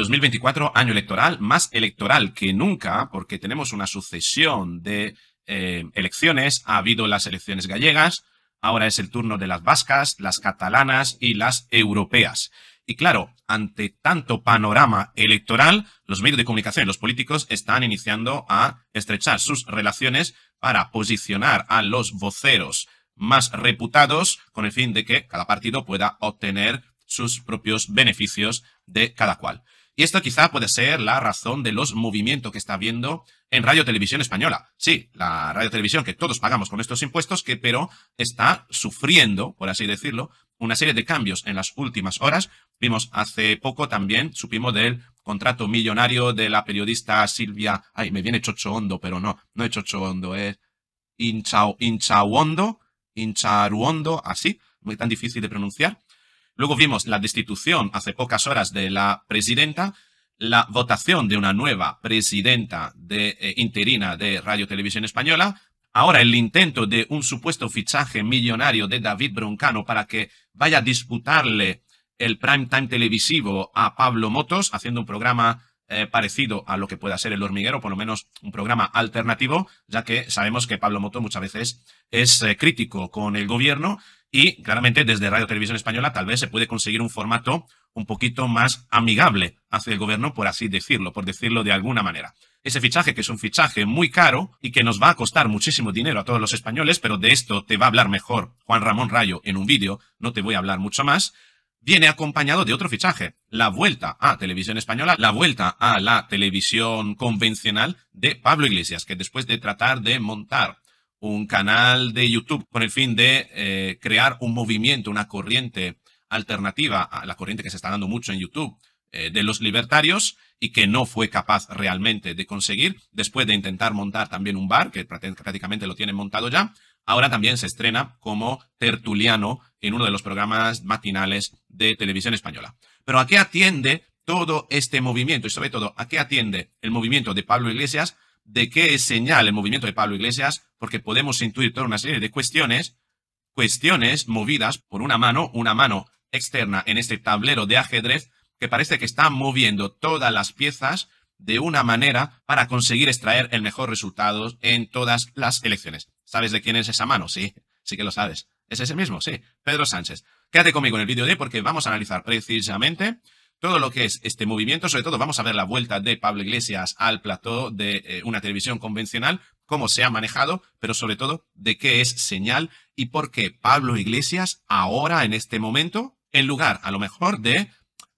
2024, año electoral, más electoral que nunca, porque tenemos una sucesión de eh, elecciones. Ha habido las elecciones gallegas, ahora es el turno de las vascas, las catalanas y las europeas. Y claro, ante tanto panorama electoral, los medios de comunicación, y los políticos están iniciando a estrechar sus relaciones para posicionar a los voceros más reputados con el fin de que cada partido pueda obtener sus propios beneficios de cada cual. Y esto quizá puede ser la razón de los movimientos que está habiendo en Radio Televisión Española. Sí, la Radio Televisión que todos pagamos con estos impuestos, que pero está sufriendo, por así decirlo, una serie de cambios en las últimas horas. Vimos hace poco también, supimos del contrato millonario de la periodista Silvia... Ay, me viene Chocho Hondo, pero no, no es Chocho Hondo, es Inchao, hondo, Incharuondo, así, muy tan difícil de pronunciar. Luego vimos la destitución hace pocas horas de la presidenta, la votación de una nueva presidenta de, eh, interina de Radio Televisión Española, ahora el intento de un supuesto fichaje millonario de David Broncano para que vaya a disputarle el prime time televisivo a Pablo Motos, haciendo un programa eh, parecido a lo que pueda ser el hormiguero, por lo menos un programa alternativo, ya que sabemos que Pablo Moto muchas veces es eh, crítico con el gobierno y claramente desde Radio Televisión Española tal vez se puede conseguir un formato un poquito más amigable hacia el gobierno, por así decirlo, por decirlo de alguna manera. Ese fichaje que es un fichaje muy caro y que nos va a costar muchísimo dinero a todos los españoles, pero de esto te va a hablar mejor Juan Ramón Rayo en un vídeo, no te voy a hablar mucho más viene acompañado de otro fichaje, la vuelta a televisión española, la vuelta a la televisión convencional de Pablo Iglesias, que después de tratar de montar un canal de YouTube con el fin de eh, crear un movimiento, una corriente alternativa a la corriente que se está dando mucho en YouTube eh, de los libertarios y que no fue capaz realmente de conseguir, después de intentar montar también un bar, que prácticamente lo tiene montado ya, ahora también se estrena como tertuliano en uno de los programas matinales de televisión española. Pero ¿a qué atiende todo este movimiento y sobre todo a qué atiende el movimiento de Pablo Iglesias? ¿De qué es señal el movimiento de Pablo Iglesias? Porque podemos intuir toda una serie de cuestiones, cuestiones movidas por una mano, una mano externa en este tablero de ajedrez que parece que está moviendo todas las piezas de una manera para conseguir extraer el mejor resultado en todas las elecciones. ¿Sabes de quién es esa mano? Sí, sí que lo sabes. Es ese mismo, sí, Pedro Sánchez. Quédate conmigo en el vídeo de hoy porque vamos a analizar precisamente todo lo que es este movimiento. Sobre todo vamos a ver la vuelta de Pablo Iglesias al plató de eh, una televisión convencional, cómo se ha manejado, pero sobre todo de qué es señal y por qué Pablo Iglesias ahora, en este momento, en lugar a lo mejor de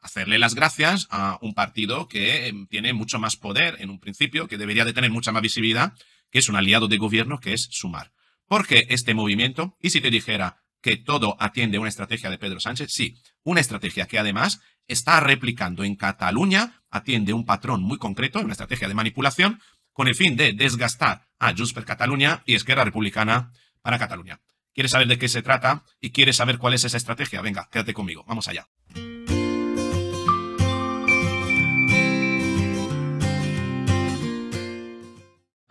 hacerle las gracias a un partido que em, tiene mucho más poder en un principio, que debería de tener mucha más visibilidad, que es un aliado de gobierno que es Sumar. Porque este movimiento? Y si te dijera que todo atiende a una estrategia de Pedro Sánchez, sí, una estrategia que además está replicando en Cataluña, atiende un patrón muy concreto, una estrategia de manipulación, con el fin de desgastar a Jusper Cataluña y Esquerra Republicana para Cataluña. ¿Quieres saber de qué se trata y quieres saber cuál es esa estrategia? Venga, quédate conmigo, vamos allá.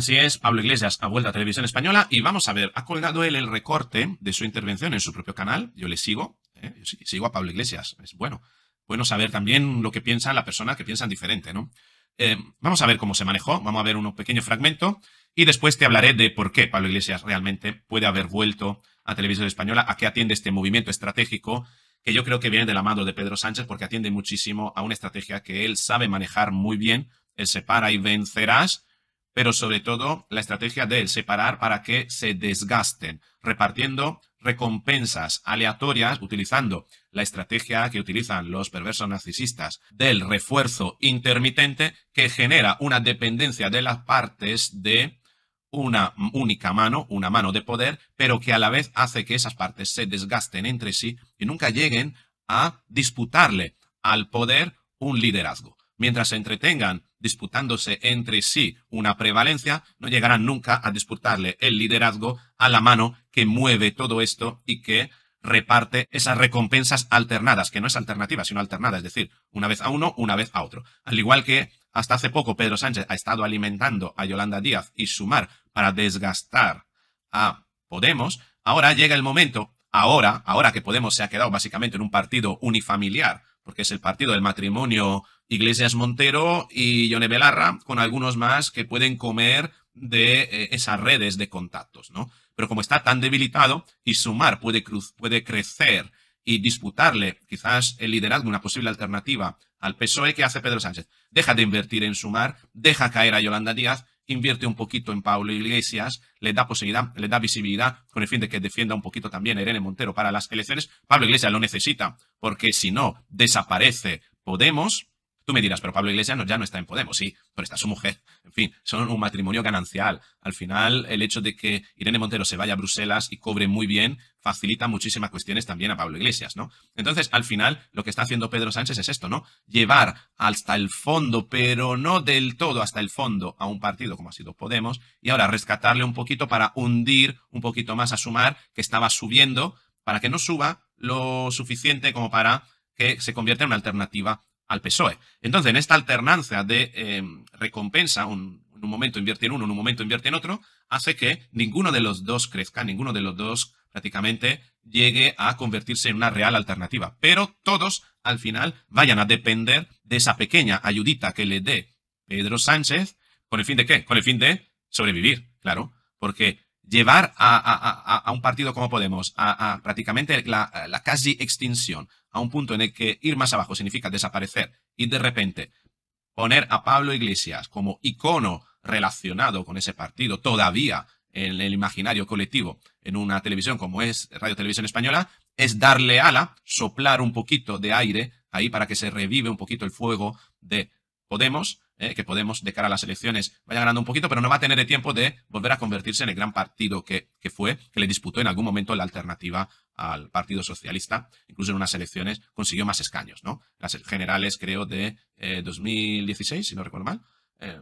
Así es, Pablo Iglesias ha vuelto a Televisión Española y vamos a ver, ha colgado él el recorte de su intervención en su propio canal, yo le sigo, ¿eh? sigo a Pablo Iglesias, es bueno. Bueno saber también lo que piensa la persona que piensan diferente, ¿no? Eh, vamos a ver cómo se manejó, vamos a ver un pequeño fragmento y después te hablaré de por qué Pablo Iglesias realmente puede haber vuelto a Televisión Española, a qué atiende este movimiento estratégico que yo creo que viene de la mano de Pedro Sánchez porque atiende muchísimo a una estrategia que él sabe manejar muy bien, el separa y vencerás, pero sobre todo la estrategia de separar para que se desgasten, repartiendo recompensas aleatorias utilizando la estrategia que utilizan los perversos narcisistas del refuerzo intermitente que genera una dependencia de las partes de una única mano, una mano de poder, pero que a la vez hace que esas partes se desgasten entre sí y nunca lleguen a disputarle al poder un liderazgo. Mientras se entretengan disputándose entre sí una prevalencia, no llegarán nunca a disputarle el liderazgo a la mano que mueve todo esto y que reparte esas recompensas alternadas, que no es alternativa, sino alternada, es decir, una vez a uno, una vez a otro. Al igual que hasta hace poco Pedro Sánchez ha estado alimentando a Yolanda Díaz y sumar para desgastar a Podemos, ahora llega el momento, ahora, ahora que Podemos se ha quedado básicamente en un partido unifamiliar, porque es el partido del matrimonio Iglesias Montero y Yone Belarra, con algunos más que pueden comer de eh, esas redes de contactos, ¿no? Pero como está tan debilitado y sumar puede, cruz, puede crecer y disputarle quizás el liderazgo, una posible alternativa al PSOE, que hace Pedro Sánchez? Deja de invertir en sumar, deja caer a Yolanda Díaz invierte un poquito en Pablo Iglesias, le da posibilidad, le da visibilidad con el fin de que defienda un poquito también a Irene Montero para las elecciones. Pablo Iglesias lo necesita, porque si no, desaparece Podemos Tú me dirás, pero Pablo Iglesias no, ya no está en Podemos, sí, pero está su mujer. En fin, son un matrimonio ganancial. Al final, el hecho de que Irene Montero se vaya a Bruselas y cobre muy bien facilita muchísimas cuestiones también a Pablo Iglesias, ¿no? Entonces, al final, lo que está haciendo Pedro Sánchez es esto, ¿no? Llevar hasta el fondo, pero no del todo hasta el fondo, a un partido como ha sido Podemos, y ahora rescatarle un poquito para hundir un poquito más a Sumar, que estaba subiendo, para que no suba lo suficiente como para que se convierta en una alternativa al PSOE. Entonces, en esta alternancia de em, recompensa, un, en un momento invierte en uno, en un momento invierte en otro, hace que ninguno de los dos crezca, ninguno de los dos prácticamente llegue a convertirse en una real alternativa. Pero todos al final vayan a depender de esa pequeña ayudita que le dé Pedro Sánchez, ¿con el fin de qué? Con el fin de sobrevivir, claro, porque llevar a, un partido como Podemos a, prácticamente la, la, casi extinción, a un punto en el que ir más abajo significa desaparecer y de repente poner a Pablo Iglesias como icono relacionado con ese partido todavía en el imaginario colectivo en una televisión como es Radio Televisión Española, es darle ala, soplar un poquito de aire ahí para que se revive un poquito el fuego de Podemos ¿eh? que Podemos de cara a las elecciones vaya ganando un poquito, pero no va a tener el tiempo de volver a convertirse en el gran partido que, que fue, que le disputó en algún momento la alternativa al Partido Socialista, incluso en unas elecciones consiguió más escaños, ¿no? Las generales, creo, de 2016, eh, si no recuerdo mal. Eh,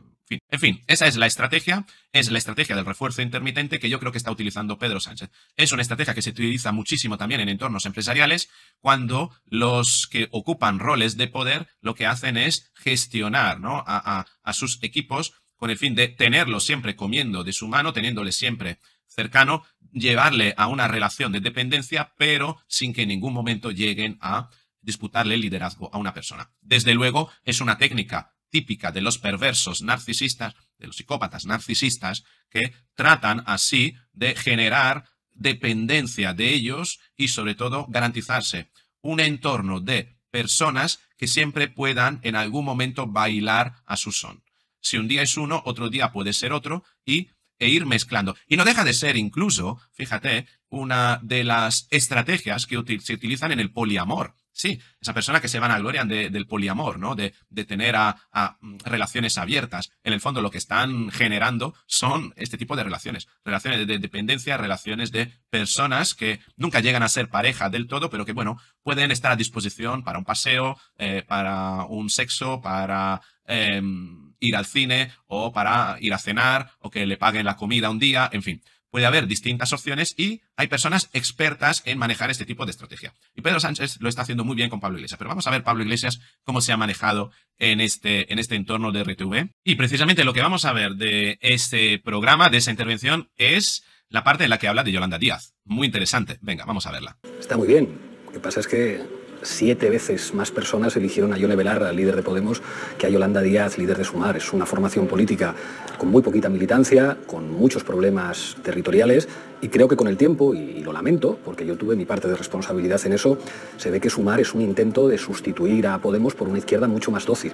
en fin, esa es la estrategia, es la estrategia del refuerzo intermitente que yo creo que está utilizando Pedro Sánchez. Es una estrategia que se utiliza muchísimo también en entornos empresariales cuando los que ocupan roles de poder lo que hacen es gestionar ¿no? a, a sus equipos con el fin de tenerlos siempre comiendo de su mano, teniéndoles siempre cercano, llevarle a una relación de dependencia, pero sin que en ningún momento lleguen a disputarle el liderazgo a una persona. Desde luego, es una técnica típica de los perversos narcisistas, de los psicópatas narcisistas, que tratan así de generar dependencia de ellos y sobre todo garantizarse un entorno de personas que siempre puedan en algún momento bailar a su son. Si un día es uno, otro día puede ser otro y e ir mezclando. Y no deja de ser incluso, fíjate, una de las estrategias que se utilizan en el poliamor. Sí, esa persona que se van a glorian del poliamor, ¿no? De, tener mm, relaciones abiertas. En el fondo, lo que están generando son este tipo de relaciones. Relaciones de dependencia, relaciones de personas que nunca llegan a ser pareja del todo, pero que, bueno, pueden estar a disposición para un paseo, eh, para un sexo, para em, ir al cine o para ir a cenar o que le paguen la comida un día, en fin puede haber distintas opciones y hay personas expertas en manejar este tipo de estrategia. Y Pedro Sánchez lo está haciendo muy bien con Pablo Iglesias. Pero vamos a ver Pablo Iglesias cómo se ha manejado en este, en este entorno de RTV. Y precisamente lo que vamos a ver de este programa, de esa intervención, es la parte en la que habla de Yolanda Díaz. Muy interesante. Venga, vamos a verla. Está muy bien. Lo que pasa es que siete veces más personas eligieron a Yone Belarra, líder de Podemos, que a Yolanda Díaz, líder de Sumar. Es una formación política con muy poquita militancia, con muchos problemas territoriales y creo que con el tiempo, y, lo lamento, porque yo tuve mi parte de responsabilidad en eso, se ve que Sumar es un intento de sustituir a Podemos por una izquierda mucho más dócil.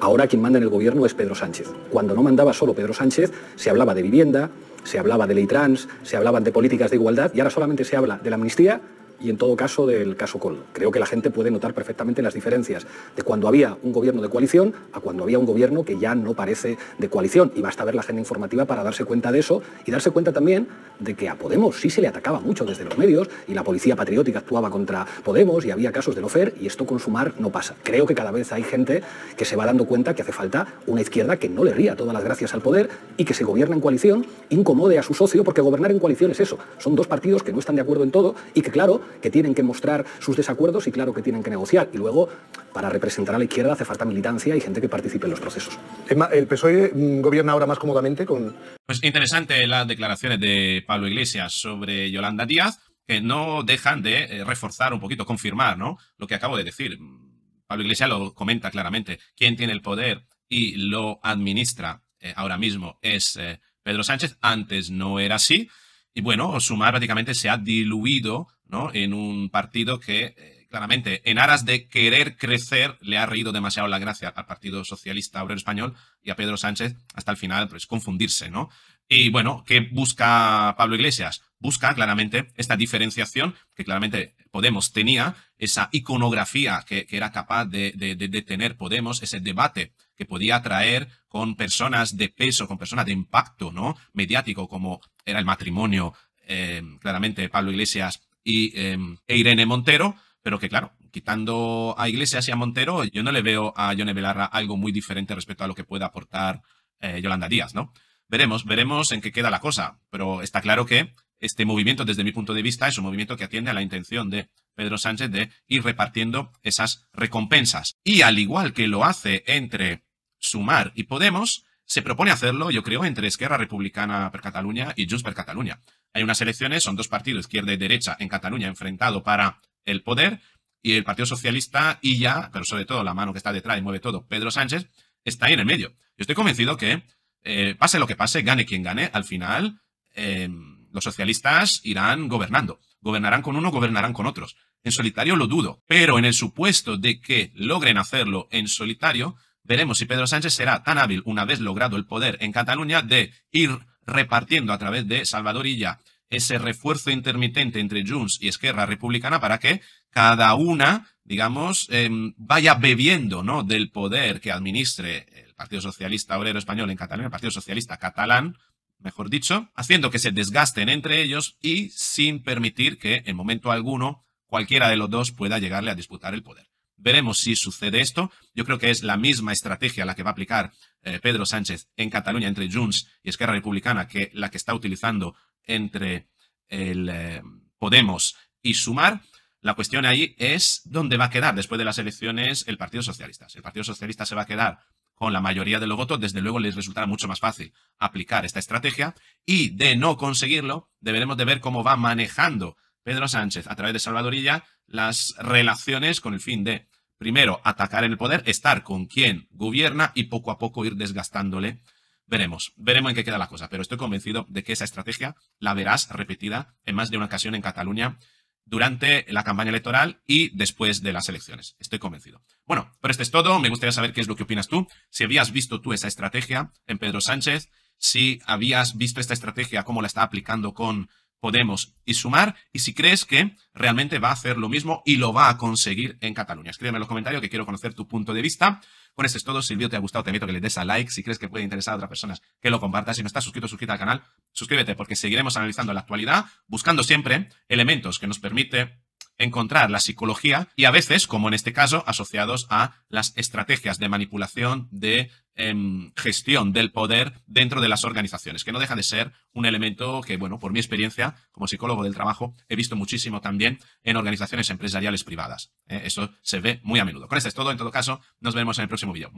Ahora quien manda en el gobierno es Pedro Sánchez. Cuando no mandaba solo Pedro Sánchez, se hablaba de vivienda, se hablaba de ley trans, se hablaban de políticas de igualdad y ahora solamente se habla de la amnistía y en todo caso del caso col Creo que la gente puede notar perfectamente las diferencias de cuando había un gobierno de coalición a cuando había un gobierno que ya no parece de coalición. Y basta ver la agenda informativa para darse cuenta de eso y darse cuenta también de que a Podemos sí se le atacaba mucho desde los medios y la policía patriótica actuaba contra Podemos y había casos de lofer y esto con Sumar no pasa. Creo que cada vez hay gente que se va dando cuenta que hace falta una izquierda que no le ría todas las gracias al poder y que se gobierna en coalición, incomode a su socio, porque gobernar en coalición es eso. Son dos partidos que no están de acuerdo en todo y que, claro, que tienen que mostrar sus desacuerdos y claro que tienen que negociar. Y luego, para representar a la izquierda hace falta militancia y gente que participe en los procesos. ¿El PSOE mm, gobierna ahora más cómodamente con...? Pues interesante las declaraciones de Pablo Iglesias sobre Yolanda Díaz, que no dejan de eh, reforzar un poquito, confirmar ¿no? lo que acabo de decir. Pablo Iglesias lo comenta claramente. Quien tiene el poder y lo administra eh, ahora mismo es eh, Pedro Sánchez. Antes no era así y bueno, Sumar prácticamente se ha diluido ¿no? en un partido que eh, claramente en aras de querer crecer le ha reído demasiado la gracia al Partido Socialista Obrero Español y a Pedro Sánchez hasta el final pues confundirse, ¿no? Y bueno, ¿qué busca Pablo Iglesias? Busca claramente esta diferenciación que claramente Podemos tenía, esa iconografía que, era capaz de, de, de tener Podemos, ese debate que podía atraer con personas de peso, con personas de impacto, ¿no? Mediático, como era el matrimonio, eh, claramente Pablo Iglesias y eh, Irene Montero, pero que claro, quitando a Iglesias y a Montero, yo no le veo a Yone Belarra algo muy diferente respecto a lo que pueda aportar eh, Yolanda Díaz, ¿no? Veremos, veremos en qué queda la cosa, pero está claro que este movimiento, desde mi punto de vista, es un movimiento que atiende a la intención de Pedro Sánchez de ir repartiendo esas recompensas. Y al igual que lo hace entre sumar. Y Podemos se propone hacerlo, yo creo, entre Esquerra Republicana per Cataluña y Junts per Cataluña. Hay unas elecciones, son dos partidos, izquierda y derecha, en Cataluña enfrentado para el poder, y el Partido Socialista y ya, pero sobre todo la mano que está detrás y mueve todo, Pedro Sánchez, está ahí en el medio. Yo estoy convencido que, eh, pase lo que pase, gane quien gane, al final em, los socialistas irán gobernando. Gobernarán con uno, gobernarán con otros. En solitario lo dudo, pero en el supuesto de que logren hacerlo en solitario, Veremos si Pedro Sánchez será tan hábil una vez logrado el poder en Cataluña de ir repartiendo a través de Salvadorilla ese refuerzo intermitente entre Junts y Esquerra Republicana para que cada una, digamos, em, vaya bebiendo ¿no? del poder que administre el Partido Socialista Obrero Español en Cataluña, el Partido Socialista Catalán, mejor dicho, haciendo que se desgasten entre ellos y sin permitir que en momento alguno cualquiera de los dos pueda llegarle a disputar el poder. Veremos si sucede esto. Yo creo que es la misma estrategia la que va a aplicar eh, Pedro Sánchez en Cataluña entre Junts y Esquerra Republicana que la que está utilizando entre el eh, Podemos y Sumar. La cuestión ahí es dónde va a quedar después de las elecciones el Partido Socialista. Si el Partido Socialista se va a quedar con la mayoría de los votos, desde luego les resultará mucho más fácil aplicar esta estrategia y de no conseguirlo, deberemos de ver cómo va manejando Pedro Sánchez, a través de Salvadorilla, las relaciones con el fin de, primero, atacar en el poder, estar con quien gobierna y poco a poco ir desgastándole. Veremos, veremos en qué queda la cosa, pero estoy convencido de que esa estrategia la verás repetida en más de una ocasión en Cataluña durante la campaña electoral y después de las elecciones. Estoy convencido. Bueno, pero este es todo. Me gustaría saber qué es lo que opinas tú. Si habías visto tú esa estrategia en Pedro Sánchez, si habías visto esta estrategia, cómo la está aplicando con Podemos y Sumar, y si crees que realmente va a hacer lo mismo y lo va a conseguir en Cataluña. Escríbeme en los comentarios que quiero conocer tu punto de vista. Con esto es todo. Si el vídeo te ha gustado, te invito a que le des a like. Si crees que puede interesar a otras personas, que lo compartas. Si no estás suscrito, suscríbete al canal. Suscríbete porque seguiremos analizando la actualidad, buscando siempre elementos que nos permite encontrar la psicología y a veces, como en este caso, asociados a las estrategias de manipulación de Em, gestión del poder dentro de las organizaciones, que no deja de ser un elemento que, bueno, por mi experiencia como psicólogo del trabajo, he visto muchísimo también en organizaciones empresariales privadas. esto ¿eh? eso se ve muy a menudo. Con esto es todo. En todo caso, nos vemos en el próximo vídeo.